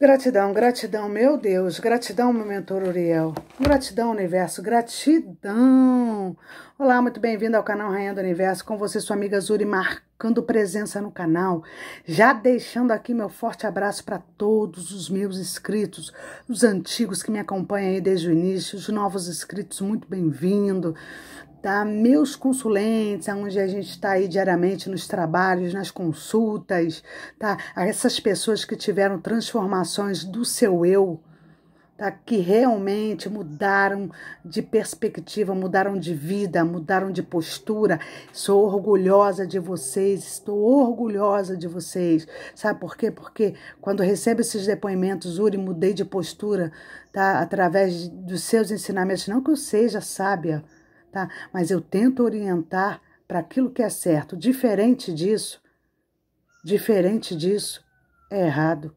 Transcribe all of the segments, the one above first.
Gratidão, gratidão, meu Deus, gratidão, meu mentor Uriel, gratidão, universo, gratidão. Olá, muito bem-vindo ao canal Rainha do Universo, com você, sua amiga Zuri, marcando presença no canal. Já deixando aqui meu forte abraço para todos os meus inscritos, os antigos que me acompanham aí desde o início, os novos inscritos, muito bem-vindo tá? Meus consulentes, aonde a gente está aí diariamente nos trabalhos, nas consultas, tá? essas pessoas que tiveram transformações do seu eu, tá? Que realmente mudaram de perspectiva, mudaram de vida, mudaram de postura. Sou orgulhosa de vocês, estou orgulhosa de vocês. Sabe por quê? Porque quando recebo esses depoimentos, Uri, mudei de postura, tá? Através dos seus ensinamentos, não que eu seja sábia tá? Mas eu tento orientar para aquilo que é certo. Diferente disso, diferente disso, é errado.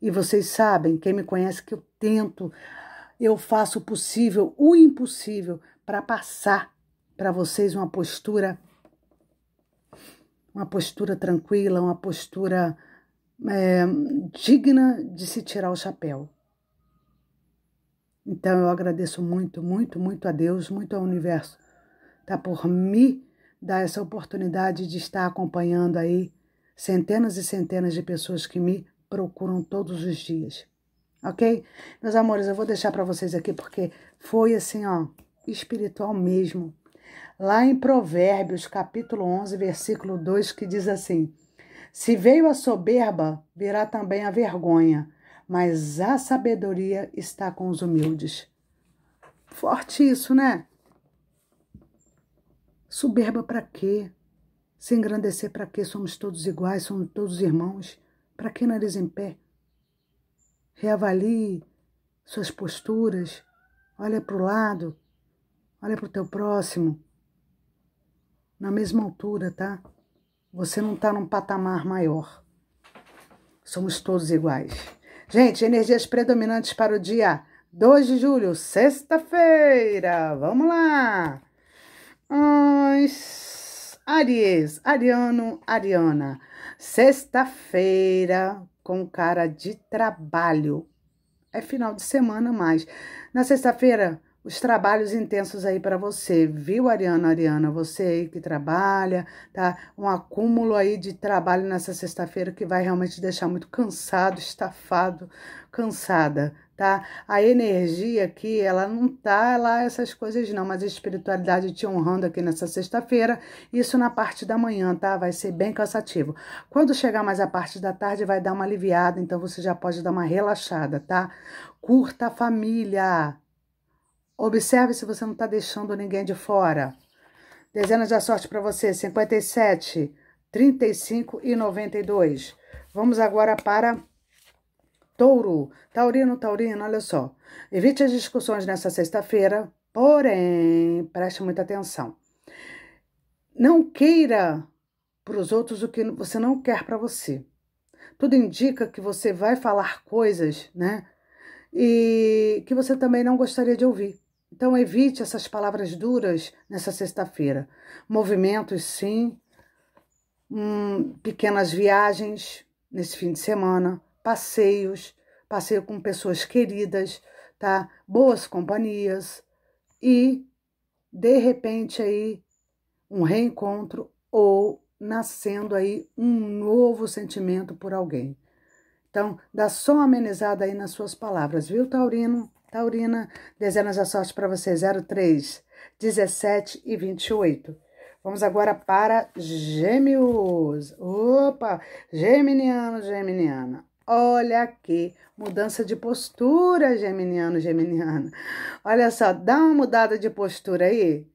E vocês sabem, quem me conhece, que eu tento, eu faço o possível, o impossível, para passar para vocês uma postura, uma postura tranquila, uma postura é, digna de se tirar o chapéu. Então eu agradeço muito, muito, muito a Deus, muito ao universo, tá por me dar essa oportunidade de estar acompanhando aí centenas e centenas de pessoas que me procuram todos os dias. OK? Meus amores, eu vou deixar para vocês aqui porque foi assim, ó, espiritual mesmo. Lá em Provérbios, capítulo 11, versículo 2, que diz assim: Se veio a soberba, virá também a vergonha mas a sabedoria está com os humildes. Forte isso, né? Soberba para quê? Se engrandecer para quê? Somos todos iguais, somos todos irmãos. Para que nariz em pé? Reavalie suas posturas, olha para o lado, olha para o teu próximo. Na mesma altura, tá? Você não está num patamar maior. Somos todos iguais. Gente, energias predominantes para o dia 2 de julho, sexta-feira. Vamos lá. Aries, Ariano, Ariana. Sexta-feira com cara de trabalho. É final de semana mais. Na sexta-feira, os trabalhos intensos aí para você, viu, Ariana? Ariana, você aí que trabalha, tá? Um acúmulo aí de trabalho nessa sexta-feira que vai realmente deixar muito cansado, estafado, cansada, tá? A energia aqui, ela não tá lá essas coisas não, mas a espiritualidade te honrando aqui nessa sexta-feira, isso na parte da manhã, tá? Vai ser bem cansativo. Quando chegar mais a parte da tarde, vai dar uma aliviada, então você já pode dar uma relaxada, tá? Curta a família, Observe se você não está deixando ninguém de fora. Dezenas da sorte para você, 57, 35 e 92. Vamos agora para Touro. Taurino, Taurino, olha só. Evite as discussões nessa sexta-feira, porém, preste muita atenção. Não queira para os outros o que você não quer para você. Tudo indica que você vai falar coisas, né? E que você também não gostaria de ouvir. Então evite essas palavras duras nessa sexta-feira. Movimentos, sim. Hum, pequenas viagens nesse fim de semana, passeios, passeio com pessoas queridas, tá? Boas companhias e de repente aí um reencontro ou nascendo aí um novo sentimento por alguém. Então, dá só uma amenizada aí nas suas palavras, viu, Taurino? Taurina, dezenas da sorte para você, 03, 17 e 28. Vamos agora para gêmeos. Opa, geminiano, geminiana. Olha aqui, mudança de postura, geminiano, geminiana. Olha só, dá uma mudada de postura aí.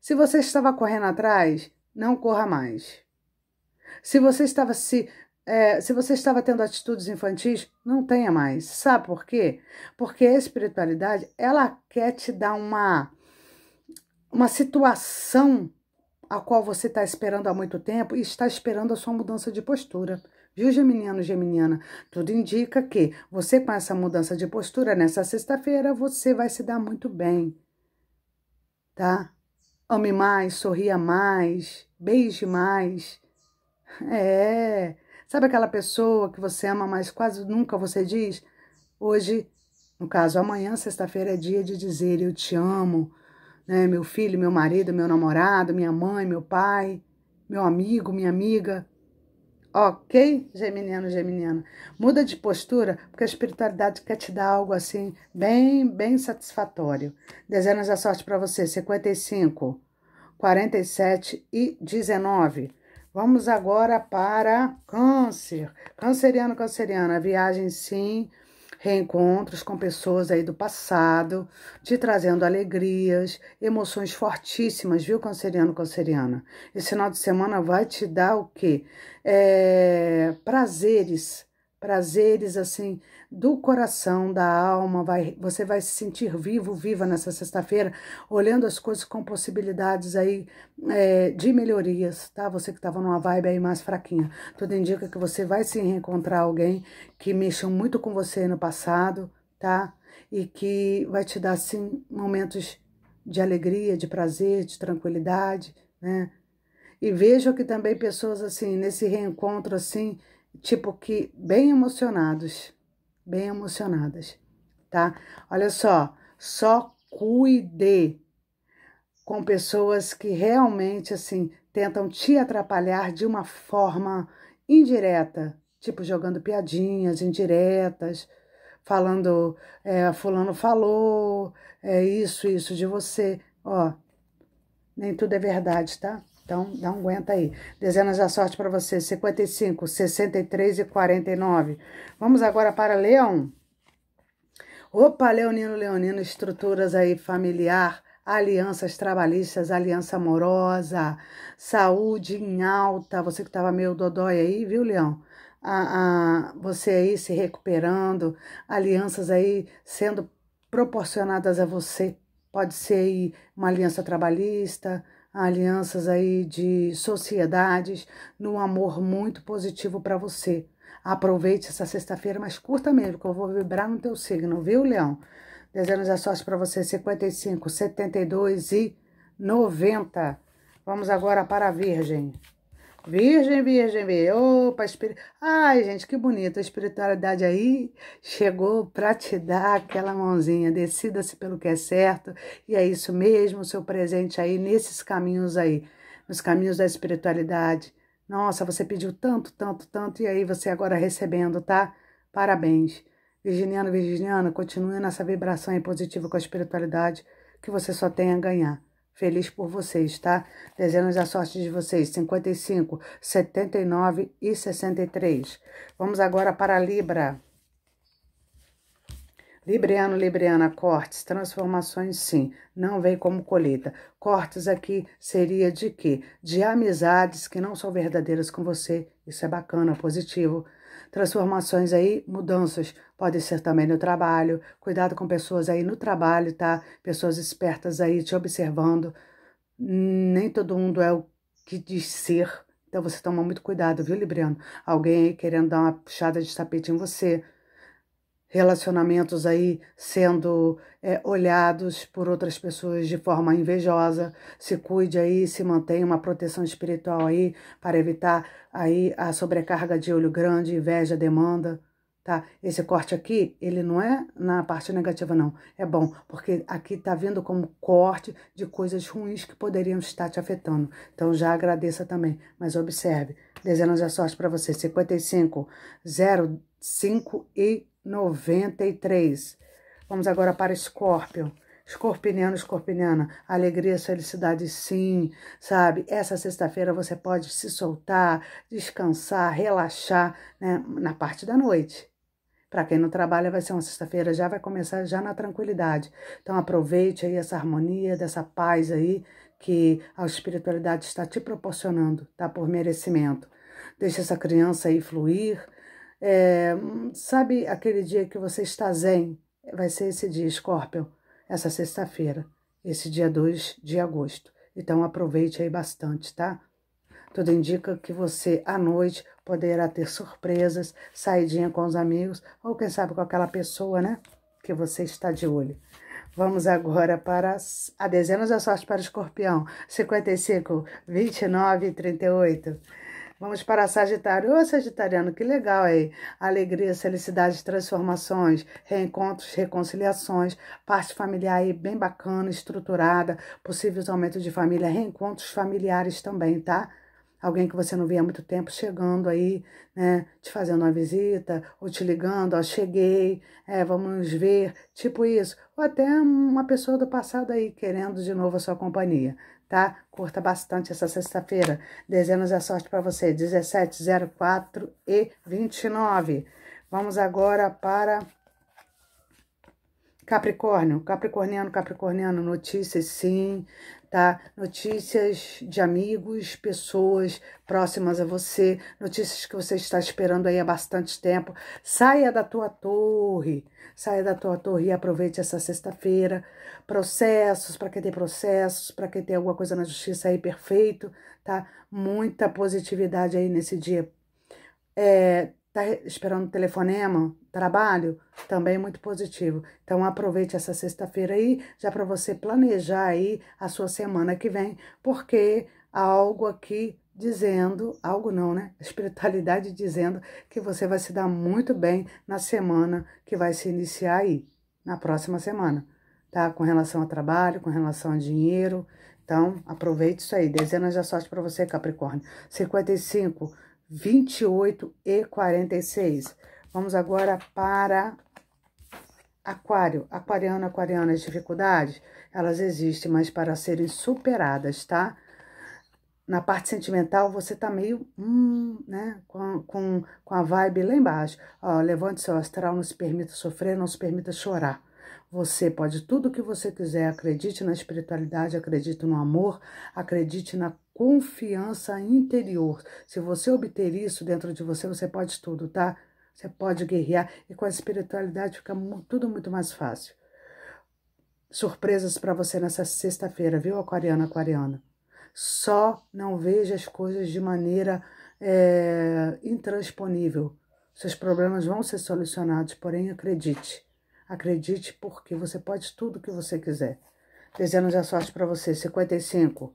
Se você estava correndo atrás, não corra mais. Se você estava se é, se você estava tendo atitudes infantis, não tenha mais. Sabe por quê? Porque a espiritualidade, ela quer te dar uma, uma situação a qual você está esperando há muito tempo e está esperando a sua mudança de postura. Viu, Geminiano, Geminiana? Tudo indica que você, com essa mudança de postura nessa sexta-feira, você vai se dar muito bem. Tá? Ame mais, sorria mais, beije mais. É. Sabe aquela pessoa que você ama, mas quase nunca você diz? Hoje, no caso, amanhã, sexta-feira, é dia de dizer eu te amo, né? Meu filho, meu marido, meu namorado, minha mãe, meu pai, meu amigo, minha amiga. Ok, geminiano, geminiana? Muda de postura, porque a espiritualidade quer te dar algo assim, bem, bem satisfatório. Dezenas da sorte para você, 55, 47 e 19. Vamos agora para câncer. Canceriano, canceriana, viagem sim, reencontros com pessoas aí do passado, te trazendo alegrias, emoções fortíssimas, viu, canceriano, canceriana? Esse final de semana vai te dar o quê? É, prazeres prazeres assim do coração, da alma, vai, você vai se sentir vivo, viva nessa sexta-feira, olhando as coisas com possibilidades aí é, de melhorias, tá? Você que estava numa vibe aí mais fraquinha, tudo indica que você vai se reencontrar alguém que mexeu muito com você no passado, tá? E que vai te dar assim momentos de alegria, de prazer, de tranquilidade, né? E vejo que também pessoas assim nesse reencontro assim tipo que bem emocionados, bem emocionadas, tá? Olha só, só cuide com pessoas que realmente assim tentam te atrapalhar de uma forma indireta, tipo jogando piadinhas indiretas, falando é, fulano falou, é isso, isso de você, ó. Nem tudo é verdade, tá? Então, dá um aguenta aí. Dezenas da sorte para você, 55, 63 e 49. Vamos agora para Leão. Opa, Leonino, Leonino, estruturas aí familiar, alianças trabalhistas, aliança amorosa, saúde em alta. Você que estava meio dodói aí, viu, Leão? A, a, você aí se recuperando, alianças aí sendo proporcionadas a você. Pode ser aí uma aliança trabalhista, alianças aí de sociedades, num amor muito positivo para você. Aproveite essa sexta-feira, mas curta mesmo, que eu vou vibrar no teu signo, viu, Leão? Desejos a sorte para você, 55, 72 e 90. Vamos agora para a Virgem. Virgem, virgem, virgem. Opa, espírito. Ai, gente, que bonito. A espiritualidade aí chegou para te dar aquela mãozinha. Decida-se pelo que é certo. E é isso mesmo, seu presente aí, nesses caminhos aí, nos caminhos da espiritualidade. Nossa, você pediu tanto, tanto, tanto, e aí você agora recebendo, tá? Parabéns. Virginiano, Virginiana, continue nessa vibração aí positiva com a espiritualidade, que você só tem a ganhar. Feliz por vocês, tá? Desejamos a sorte de vocês. 55, 79 e 63. Vamos agora para Libra. Libriano, Libriana, cortes, transformações sim, não vem como colheita. Cortes aqui seria de quê? De amizades que não são verdadeiras com você. Isso é bacana, positivo transformações aí, mudanças, podem ser também no trabalho. Cuidado com pessoas aí no trabalho, tá? Pessoas espertas aí te observando. Nem todo mundo é o que diz ser. Então você toma muito cuidado, viu, Libriano? Alguém aí querendo dar uma puxada de tapete em você relacionamentos aí sendo é, olhados por outras pessoas de forma invejosa. Se cuide aí, se mantenha uma proteção espiritual aí para evitar aí a sobrecarga de olho grande, inveja, demanda. Tá? Esse corte aqui, ele não é na parte negativa, não. É bom, porque aqui tá vindo como corte de coisas ruins que poderiam estar te afetando. Então já agradeça também, mas observe. dezenas de sorte para você. 55, 0, e 93. Vamos agora para Escorpião. Escorpiniano, escorpiniana, alegria, felicidade, sim, sabe? Essa sexta-feira você pode se soltar, descansar, relaxar, né? Na parte da noite. Para quem não trabalha, vai ser uma sexta-feira, já vai começar já na tranquilidade. Então aproveite aí essa harmonia, dessa paz aí que a espiritualidade está te proporcionando, tá? Por merecimento. Deixa essa criança aí fluir, é, sabe aquele dia que você está zen? Vai ser esse dia, Escorpião, essa sexta-feira, esse dia 2 de agosto. Então aproveite aí bastante, tá? Tudo indica que você, à noite, poderá ter surpresas, saidinha com os amigos, ou quem sabe com aquela pessoa, né? Que você está de olho. Vamos agora para a dezena da sorte para o escorpião. 55, 29 e 38. Vamos para Sagitário. Ô, Sagitariano, que legal aí. Alegria, felicidade, transformações, reencontros, reconciliações, parte familiar aí bem bacana, estruturada, possíveis aumentos de família, reencontros familiares também, tá? Alguém que você não via há muito tempo chegando aí, né? Te fazendo uma visita, ou te ligando, ó, cheguei, é, vamos ver, tipo isso. Ou até uma pessoa do passado aí querendo de novo a sua companhia tá? Curta bastante essa sexta-feira. Dezenas da é sorte para você, 17, 04 e 29. Vamos agora para Capricórnio, Capricorniano, Capricorniano, notícias sim, tá? Notícias de amigos, pessoas próximas a você, notícias que você está esperando aí há bastante tempo. Saia da tua torre, saia da tua torre e aproveite essa sexta-feira. Processos, para quem tem processos, para quem tem alguma coisa na justiça aí, perfeito, tá? Muita positividade aí nesse dia. É, Está esperando telefonema, trabalho? Também é muito positivo. Então aproveite essa sexta-feira aí, já para você planejar aí a sua semana que vem, porque há algo aqui dizendo, algo não, né? A espiritualidade dizendo que você vai se dar muito bem na semana que vai se iniciar aí, na próxima semana, tá? Com relação a trabalho, com relação a dinheiro. Então, aproveite isso aí. Dezenas de sorte para você, Capricórnio. 55 28 e 46. Vamos agora para aquário. Aquariano, Aquariano, as dificuldades, elas existem, mas para serem superadas, tá? Na parte sentimental, você tá meio, hum, né, com, com, com a vibe lá embaixo. Ó, levante seu astral, não se permita sofrer, não se permita chorar. Você pode tudo o que você quiser, acredite na espiritualidade, acredite no amor, acredite na confiança interior. Se você obter isso dentro de você, você pode tudo, tá? Você pode guerrear e com a espiritualidade fica tudo muito mais fácil. Surpresas para você nessa sexta-feira, viu, Aquariana, Aquariana? Só não veja as coisas de maneira é, intransponível. Seus problemas vão ser solucionados, porém acredite. Acredite porque você pode tudo o que você quiser. Desejando a sorte para você. 55.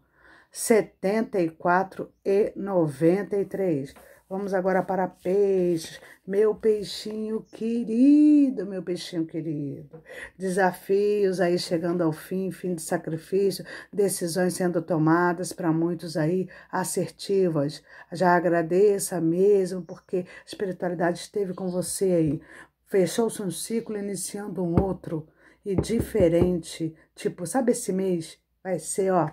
74 e 93. Vamos agora para peixes. Meu peixinho querido, meu peixinho querido. Desafios aí chegando ao fim, fim de sacrifício, decisões sendo tomadas para muitos aí assertivas. Já agradeça mesmo porque a espiritualidade esteve com você aí. Fechou-se um ciclo iniciando um outro e diferente. Tipo, sabe esse mês vai ser, ó,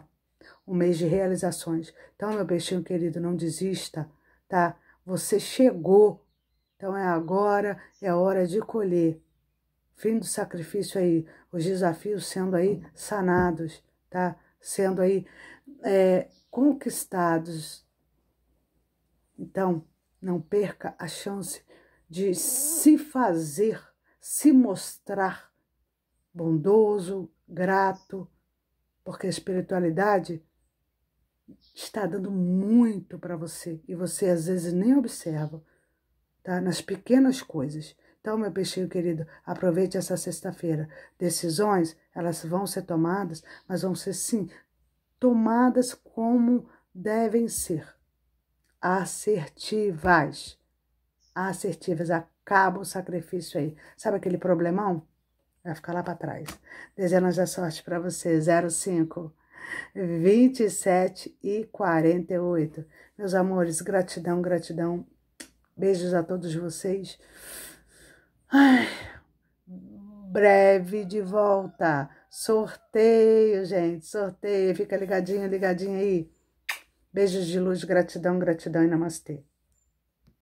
um mês de realizações. Então, meu peixinho querido, não desista, tá? Você chegou. Então é agora, é hora de colher. Fim do sacrifício aí, os desafios sendo aí sanados, tá? Sendo aí é, conquistados. Então, não perca a chance de se fazer, se mostrar bondoso, grato, porque a espiritualidade está dando muito para você e você às vezes nem observa, tá? Nas pequenas coisas. Então, meu peixinho querido, aproveite essa sexta-feira. Decisões, elas vão ser tomadas, mas vão ser sim tomadas como devem ser. Assertivas. Assertivas. Acaba o sacrifício aí. Sabe aquele problemão? Vai ficar lá para trás. Desejando a sorte para você. 05 27 e 48. Meus amores, gratidão, gratidão. Beijos a todos vocês. Ai, breve de volta. Sorteio, gente, sorteio. Fica ligadinho, ligadinho aí. Beijos de luz, gratidão, gratidão e namastê.